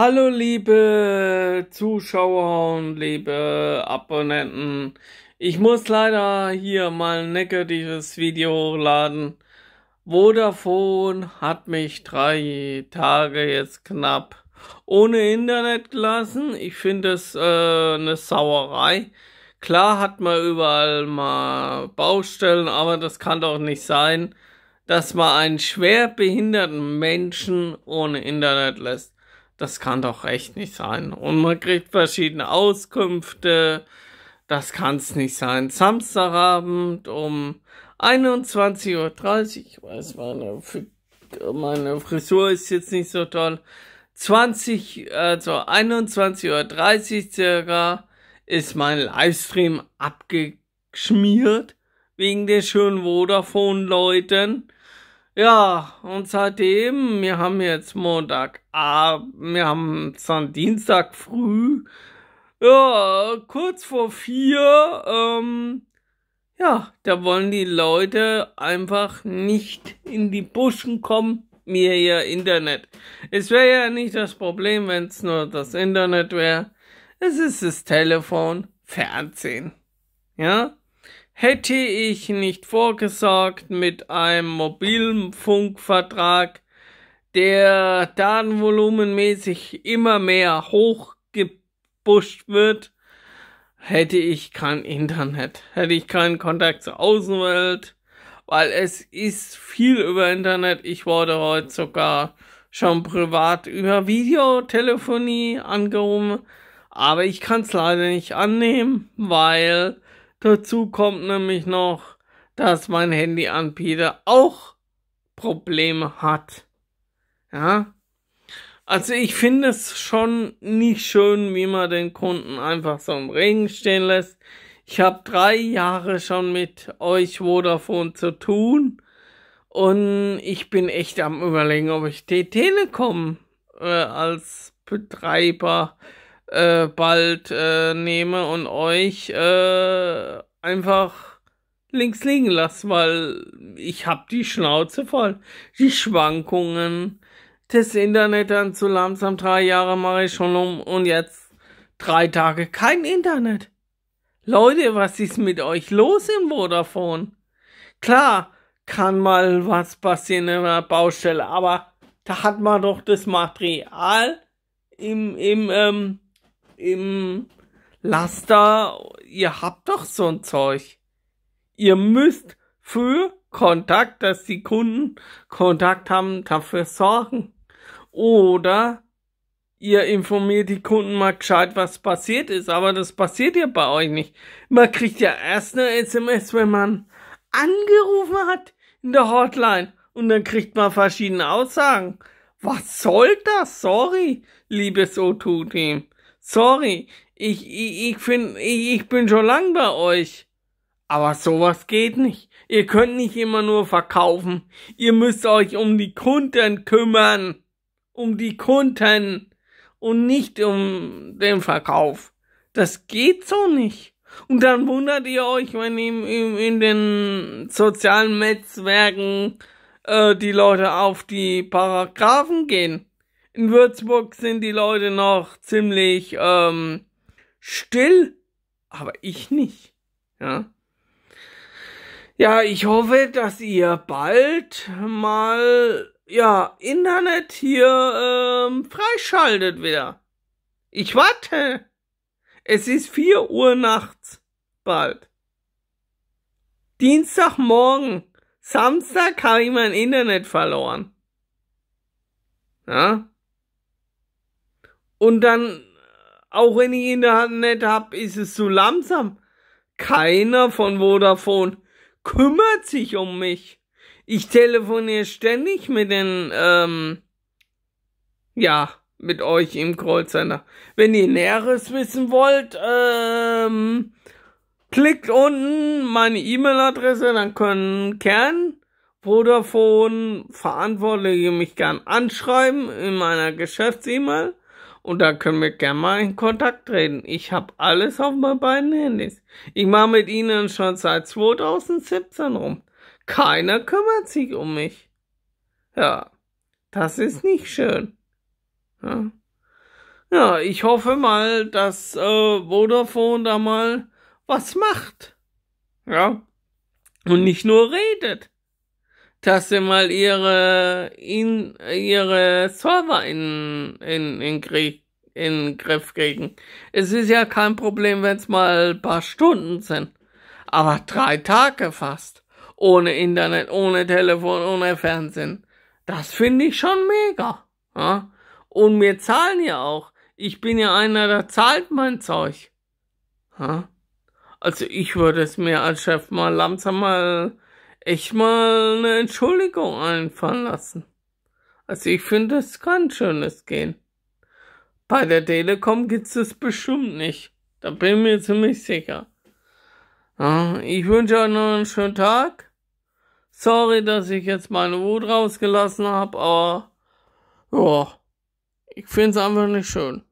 Hallo liebe Zuschauer und liebe Abonnenten. Ich muss leider hier mal ein negatives Video hochladen. Vodafone hat mich drei Tage jetzt knapp ohne Internet gelassen. Ich finde es äh, eine Sauerei. Klar hat man überall mal Baustellen, aber das kann doch nicht sein, dass man einen schwerbehinderten Menschen ohne Internet lässt. Das kann doch echt nicht sein. Und man kriegt verschiedene Auskünfte. Das kann's nicht sein. Samstagabend um 21.30 Uhr, ich weiß, meine, meine Frisur ist jetzt nicht so toll. 20, also 21.30 Uhr circa ist mein Livestream abgeschmiert wegen den schönen Vodafone-Leuten ja, und seitdem, wir haben jetzt Montag, ah, wir haben dann Dienstag früh, ja, kurz vor vier, ähm, ja, da wollen die Leute einfach nicht in die Buschen kommen, mir ihr Internet. Es wäre ja nicht das Problem, wenn es nur das Internet wäre. Es ist das Telefon, Fernsehen. Ja? Hätte ich nicht vorgesorgt mit einem Mobilfunkvertrag, der datenvolumenmäßig immer mehr hochgebuscht wird, hätte ich kein Internet, hätte ich keinen Kontakt zur Außenwelt, weil es ist viel über Internet. Ich wurde heute sogar schon privat über Videotelefonie angerufen, aber ich kann es leider nicht annehmen, weil Dazu kommt nämlich noch, dass mein Handyanbieter auch Probleme hat. Ja. Also ich finde es schon nicht schön, wie man den Kunden einfach so im Regen stehen lässt. Ich habe drei Jahre schon mit euch Vodafone zu tun und ich bin echt am überlegen, ob ich die Telekom äh, als Betreiber äh, bald äh, nehme und euch äh, einfach links liegen lasse, weil ich hab die Schnauze voll. Die Schwankungen das Internet dann zu langsam drei Jahre mache ich schon um und jetzt drei Tage kein Internet. Leute, was ist mit euch los im Vodafone? Klar, kann mal was passieren in einer Baustelle, aber da hat man doch das Material im, im ähm, im Laster, ihr habt doch so ein Zeug. Ihr müsst für Kontakt, dass die Kunden Kontakt haben, dafür sorgen. Oder ihr informiert die Kunden mal gescheit, was passiert ist, aber das passiert ja bei euch nicht. Man kriegt ja erst eine SMS, wenn man angerufen hat in der Hotline und dann kriegt man verschiedene Aussagen. Was soll das? Sorry, liebes O2-Team. Sorry, ich, ich, ich, find, ich, ich bin schon lang bei euch. Aber sowas geht nicht. Ihr könnt nicht immer nur verkaufen. Ihr müsst euch um die Kunden kümmern. Um die Kunden. Und nicht um den Verkauf. Das geht so nicht. Und dann wundert ihr euch, wenn in, in, in den sozialen Netzwerken äh, die Leute auf die Paragraphen gehen in Würzburg sind die Leute noch ziemlich ähm, still, aber ich nicht. Ja. Ja, ich hoffe, dass ihr bald mal ja Internet hier ähm, freischaltet wieder. Ich warte. Es ist vier Uhr nachts bald. Dienstagmorgen. Samstag habe ich mein Internet verloren. Ja? Und dann, auch wenn ich ihn nicht hab, ist es zu langsam. Keiner von Vodafone kümmert sich um mich. Ich telefoniere ständig mit den, ähm, ja, mit euch im Callcenter. Wenn ihr Näheres wissen wollt, ähm, klickt unten meine E-Mail-Adresse, dann können Kern, Vodafone, Verantwortliche mich gern anschreiben in meiner Geschäfts-E-Mail. Und da können wir gerne mal in Kontakt treten. Ich habe alles auf meinen beiden Handys. Ich mache mit ihnen schon seit 2017 rum. Keiner kümmert sich um mich. Ja, das ist nicht schön. Ja, ja ich hoffe mal, dass äh, Vodafone da mal was macht. Ja, und nicht nur redet dass sie mal ihre, in, ihre Server in, in, in, Krieg, in Griff kriegen. Es ist ja kein Problem, wenn es mal ein paar Stunden sind. Aber drei Tage fast. Ohne Internet, ohne Telefon, ohne Fernsehen. Das finde ich schon mega. Ja? Und wir zahlen ja auch. Ich bin ja einer, der zahlt mein Zeug. Ja? Also ich würde es mir als Chef mal langsam mal echt mal eine Entschuldigung einfallen lassen. Also ich finde, es kann schönes gehen. Bei der Telekom gibt's das bestimmt nicht. Da bin ich mir ziemlich sicher. Ja, ich wünsche euch noch einen schönen Tag. Sorry, dass ich jetzt meine Wut rausgelassen habe, aber ja, ich finde es einfach nicht schön.